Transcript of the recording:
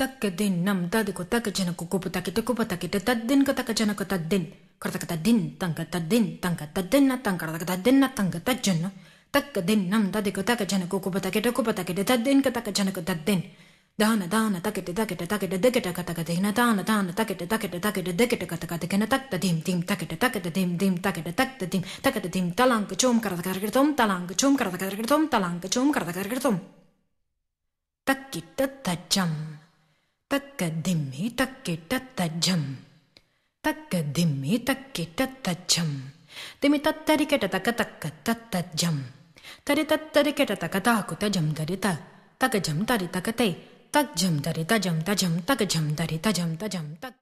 तक दिन नम तद को तक जनक को कुप तक तक तक तद दिन का तक जनक तद दिन कर तक तद दिन तंग तद दिन तंग तद दिन न तंग कर तक तद दिन न तंग तद जन तक दिन नम तद को तक जनक को के तक तक के तद दिन का तक जनक तद दिन दान दान तक तक तक तक तक तक दिन दान दान तक तक तक तक तक तक तक तक न तक दिम दिम तक तक दिम दिम तक तक दिम तक दिम तलांग चोम कर तक कर तुम तलांग चोम कर तक कर तुम तलांग चोम कर तक कर तुम तक तक तक तक्क दिम्मे तक तज्झम तक्क दिम्मे तक्किट तज्झम दिमि तत्तरिकेट तक तक्क तरी तरि तत्तरिकेट तक ताकु तजम दरि त तक जम तरि तक ते तक जम दरि तजम तजम तक जम दरि तजम तजम तक